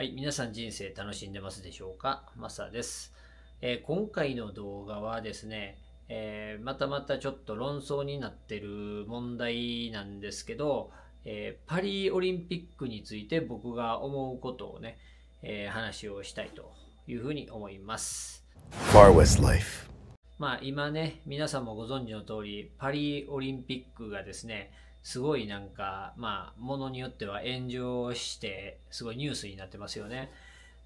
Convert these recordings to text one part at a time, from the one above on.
はい、皆さん人生楽しんでますでしょうかマサです、えー、今回の動画はですね、えー、またまたちょっと論争になってる問題なんですけど、えー、パリオリンピックについて僕が思うことをね、え話をしたいというふうに思います。まあ今ね、皆さんもご存知の通り、パリオリンピックがですね、すごいなんか、まあ、ものによっては炎上して、すごいニュースになってますよね。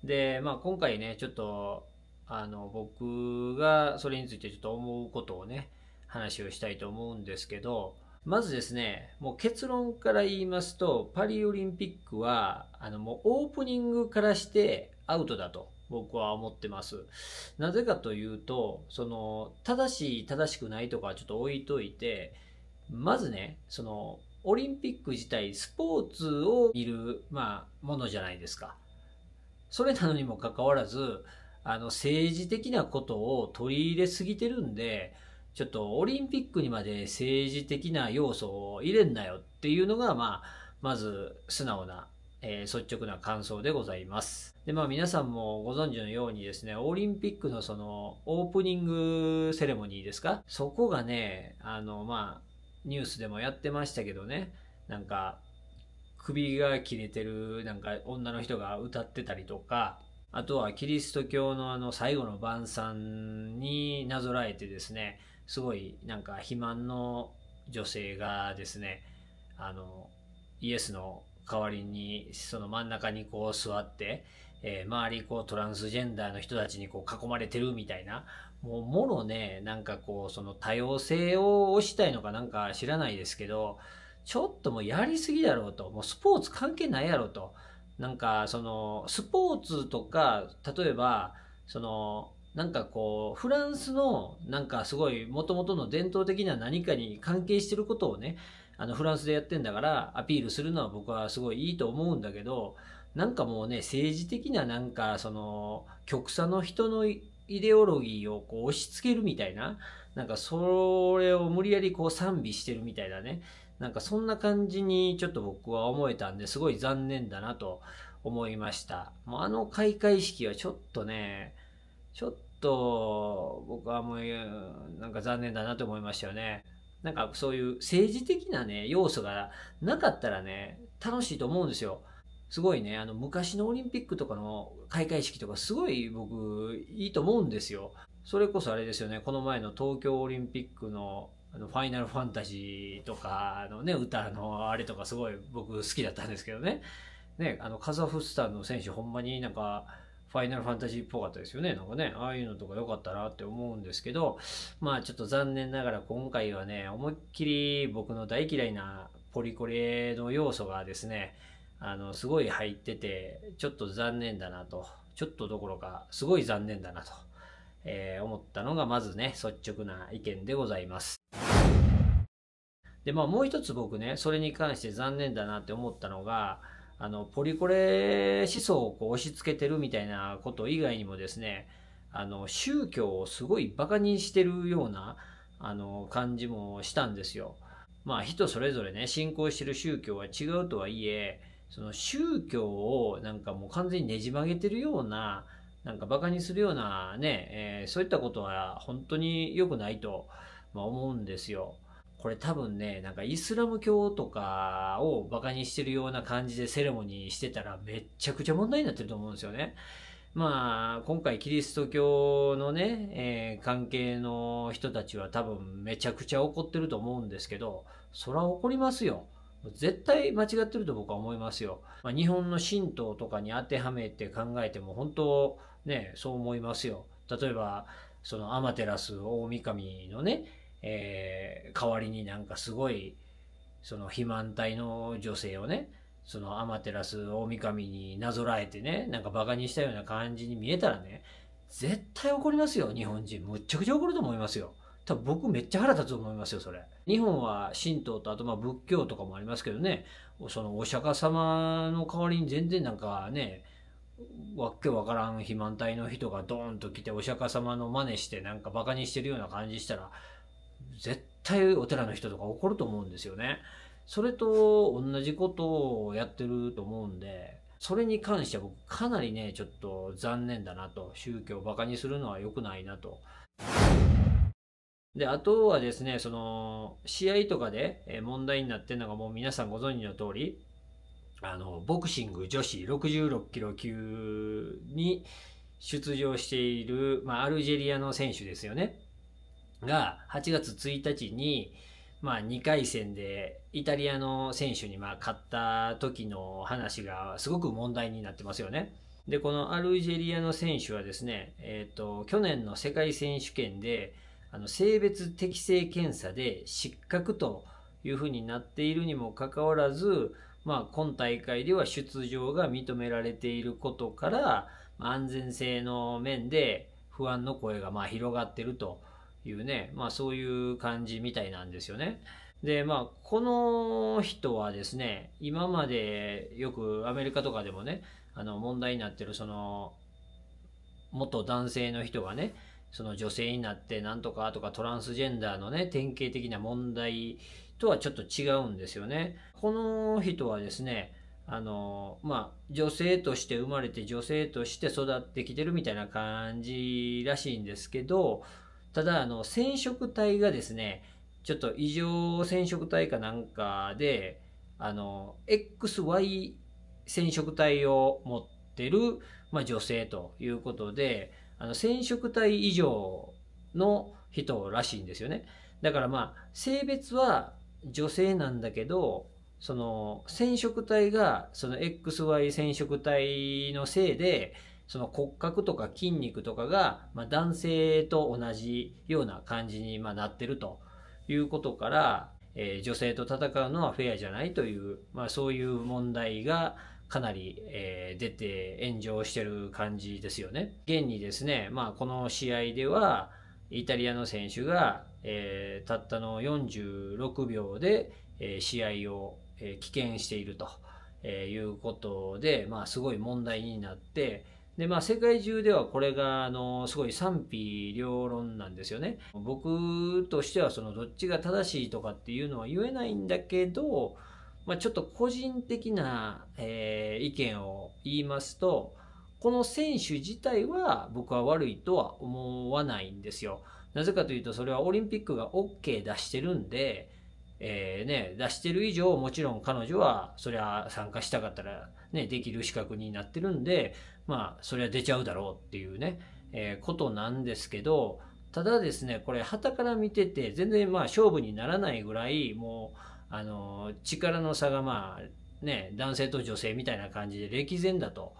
で、まあ、今回ね、ちょっと、あの、僕がそれについてちょっと思うことをね、話をしたいと思うんですけど、まずですね、もう結論から言いますと、パリオリンピックは、あの、もうオープニングからしてアウトだと僕は思ってます。なぜかというと、その、正しい、正しくないとかちょっと置いといて、まずね、その、オリンピック自体、スポーツを見る、まあ、ものじゃないですか。それなのにもかかわらず、あの、政治的なことを取り入れすぎてるんで、ちょっとオリンピックにまで政治的な要素を入れんなよっていうのが、まあ、まず素直な、えー、率直な感想でございます。で、まあ皆さんもご存知のようにですね、オリンピックのそのオープニングセレモニーですかそこがね、あの、まあ、ニュースでもやってましたけどねなんか首が切れてるなんか女の人が歌ってたりとかあとはキリスト教のあの最後の晩餐になぞらえてですねすごいなんか肥満の女性がですねあのイエスの代わりにその真ん中にこう座ってえー、周りこうトランスジェンダーの人たちにこう囲まれてるみたいな、もうもろね、なんかこうその多様性を推したいのかなんか知らないですけど、ちょっともうやりすぎだろうと、もうスポーツ関係ないやろと、なんかそのスポーツとか、例えば、そのなんかこう、フランスのなんかすごい元々の伝統的な何かに関係してることをね、あのフランスでやってんだからアピールするのは僕はすごいいいと思うんだけどなんかもうね政治的ななんかその極左の人のイデオロギーをこう押し付けるみたいななんかそれを無理やりこう賛美してるみたいなねなんかそんな感じにちょっと僕は思えたんですごい残念だなと思いましたもうあの開会式はちょっとねちょっと僕はもうなんか残念だなと思いましたよね。なんかそういう政治的なね、要素がなかったらね、楽しいと思うんですよ。すごいね、あの昔のオリンピックとかの開会式とかすごい僕いいと思うんですよ。それこそあれですよね、この前の東京オリンピックのあのファイナルファンタジーとかのね、歌のあれとかすごい僕好きだったんですけどね。ね、あのカザフスタンの選手ほんまになんかファイナルファンタジーっぽかったですよね。なんかね、ああいうのとか良かったなって思うんですけど、まあちょっと残念ながら今回はね、思いっきり僕の大嫌いなポリコレの要素がですね、あの、すごい入ってて、ちょっと残念だなと、ちょっとどころか、すごい残念だなと、えー、思ったのがまずね、率直な意見でございます。で、まあもう一つ僕ね、それに関して残念だなって思ったのが、あの、ポリコレ思想をこう押し付けてるみたいなこと以外にもですね、あの、宗教をすごいバカにしてるような、あの、感じもしたんですよ。まあ、人それぞれね、信仰してる宗教は違うとはいえ、その宗教をなんかもう完全にねじ曲げてるような、なんかバカにするようなね、えー、そういったことは本当に良くないと、まあ、思うんですよ。これ多分ね、なんかイスラム教とかをバカにしてるような感じでセレモニーしてたらめっちゃくちゃ問題になってると思うんですよね。まあ、今回キリスト教のね、えー、関係の人たちは多分めちゃくちゃ怒ってると思うんですけど、そら怒りますよ。絶対間違ってると僕は思いますよ。まあ、日本の神道とかに当てはめて考えても本当ね、そう思いますよ。例えば、そのアマテラス大神のね、えー、代わりになんかすごいその肥満体の女性をねそのアマテラス大神になぞらえてねなんかバカにしたような感じに見えたらね絶対怒りますよ日本人むっちゃくちゃ怒ると思いますよ多分僕めっちゃ腹立つと思いますよそれ日本は神道とあとまあ仏教とかもありますけどねそのお釈迦様の代わりに全然なんかねわけわからん肥満体の人がドーンと来てお釈迦様の真似してなんかバカにしてるような感じしたら絶対お寺の人とか怒ると思うんですよね。それと同じことをやってると思うんで、それに関しては僕かなりね、ちょっと残念だなと。宗教をバカにするのは良くないなと。で、あとはですね、その、試合とかで問題になってるのがもう皆さんご存知の通り、あの、ボクシング女子66キロ級に出場している、まあ、アルジェリアの選手ですよね。が8月1日に、まあ、2回戦でイタリアの選手にまあ勝った時の話がすごく問題になってますよね。で、このアルジェリアの選手はですね、えっ、ー、と、去年の世界選手権で、あの性別適性検査で失格というふうになっているにもかかわらず、まあ、今大会では出場が認められていることから安全性の面で不安の声がま広がっているというね、まあそういう感じみたいなんですよね。で、まあ、この人はですね、今までよくアメリカとかでもね、あの問題になってるその、元男性の人がね、その女性になってなんとかとかトランスジェンダーのね、典型的な問題とはちょっと違うんですよね。この人はですね、あの、まあ、女性として生まれて女性として育ってきてるみたいな感じらしいんですけど、ただ、あの、染色体がですね、ちょっと異常染色体かなんかで、あの、XY 染色体を持ってる、まあ、女性ということで、あの、染色体異常の人らしいんですよね。だからまあ、性別は女性なんだけど、その染色体がその XY 染色体のせいでその骨格とか筋肉とかが、まあ、男性と同じような感じに、まあ、なってるということから、えー、女性と戦うのはフェアじゃないという、まあ、そういう問題がかなり、えー、出て炎上してる感じですよね。現にですね、まあ、この試合ではイタリアの選手が、えー、たったの46秒で、え試合を、え棄権していると。えいうことで、まあ、すごい問題になって、でまあ、世界中ではこれがあのすごい賛否両論なんですよね。僕としてはそのどっちが正しいとかっていうのは言えないんだけど、まあ、ちょっと個人的な、えー、意見を言いますとこの選手自体は僕は悪いとは思わないんですよ。なぜかというとそれはオリンピックが OK 出してるんでえー、ね、出してる以上、もちろん彼女は、そりゃ参加したかったら、ね、できる資格になってるんで、まあ、そりゃ出ちゃうだろうっていうね、えー、ことなんですけど、ただですね、これ、旗から見てて、全然まあ、勝負にならないぐらい、もう、あの、力の差がまあ、ね、男性と女性みたいな感じで歴然だと。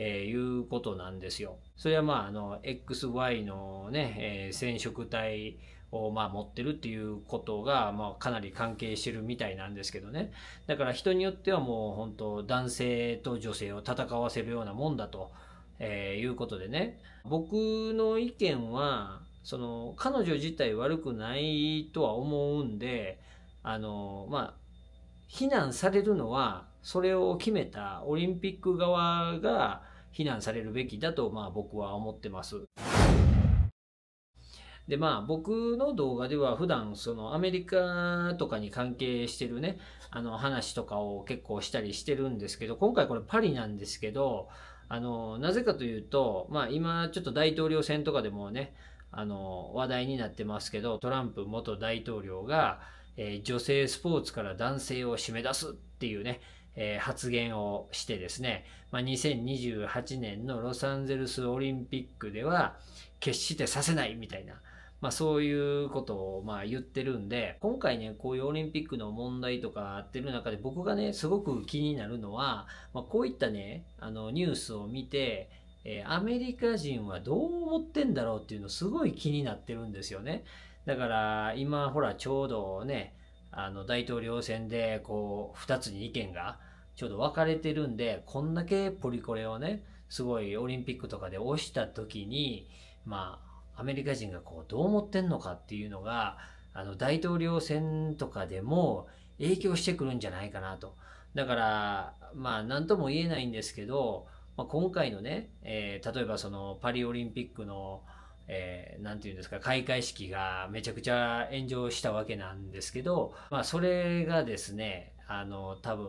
えー、いうことなんですよ。それはまあ、あの、XY のね、えー、染色体をまあ持ってるっていうことが、まあ、かなり関係してるみたいなんですけどね。だから人によってはもう本当男性と女性を戦わせるようなもんだと、えー、いうことでね。僕の意見は、その、彼女自体悪くないとは思うんで、あの、まあ、非難されるのは、それを決めたオリンピック側が、非難されるべきだと、まあ、僕は思ってます。でまあ僕の動画では普段そのアメリカとかに関係してるねあの話とかを結構したりしてるんですけど今回これパリなんですけどあのなぜかというとまあ今ちょっと大統領選とかでもねあの話題になってますけどトランプ元大統領が、えー、女性スポーツから男性を締め出すっていうねえー、発言をしてですね、まあ、2028年のロサンゼルスオリンピックでは決してさせないみたいな、まあ、そういうことをまあ言ってるんで、今回ね、こういうオリンピックの問題とかあってる中で僕がね、すごく気になるのは、まあ、こういったね、あのニュースを見て、えアメリカ人はどう思ってんだろうっていうのすごい気になってるんですよね。だから今ほらちょうどね、あの大統領選でこう2つに意見がちょうど分かれてるんで、こんだけポリコレをね、すごいオリンピックとかで押した時に、まあ、アメリカ人がこう、どう思ってんのかっていうのが、あの、大統領選とかでも影響してくるんじゃないかなと。だから、まあ、なんとも言えないんですけど、まあ、今回のね、えー、例えばそのパリオリンピックの、えー、なんていうんですか、開会式がめちゃくちゃ炎上したわけなんですけど、まあ、それがですね、あの、多分、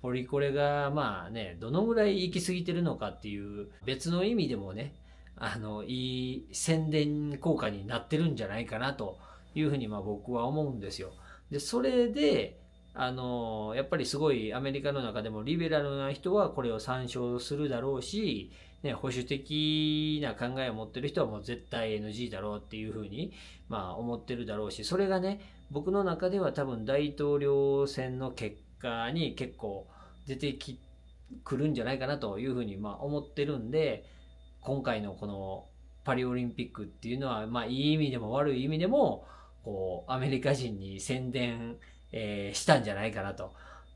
ポリコレがまあね、どのぐらい行き過ぎてるのかっていう別の意味でもね、あの、いい宣伝効果になってるんじゃないかなというふうにまあ僕は思うんですよ。で、それで、あの、やっぱりすごいアメリカの中でもリベラルな人はこれを参照するだろうし、ね、保守的な考えを持ってる人はもう絶対 NG だろうっていうふうに、まあ思ってるだろうし、それがね、僕の中では多分大統領選の結果に結構出てきくるんじゃないかなというふうにまあ思ってるんで今回のこのパリオリンピックっていうのはまあいい意味でも悪い意味でもこうアメリカ人に宣伝、えー、したんじゃないかなと。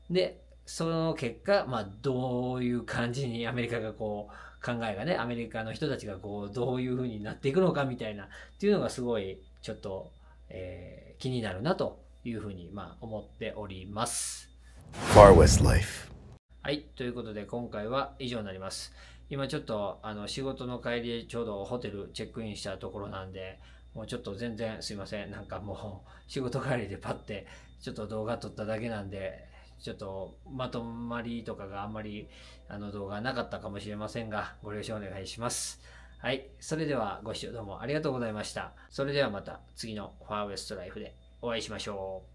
でその結果、まあ、どういう感じにアメリカがこう考えがねアメリカの人たちがこうどういうふうになっていくのかみたいなっていうのがすごいちょっと、えー、気になるなというふうに、まあ、思っております。Far West Life はい、ということで今回は以上になります。今ちょっとあの仕事の帰りでちょうどホテルチェックインしたところなんで、もうちょっと全然すいません。なんかもう仕事帰りでパッてちょっと動画撮っただけなんで、ちょっとまとまりとかがあんまりあの動画なかったかもしれませんが、ご了承お願いします。はい。それではご視聴どうもありがとうございました。それではまた次のファーウェストライフでお会いしましょう。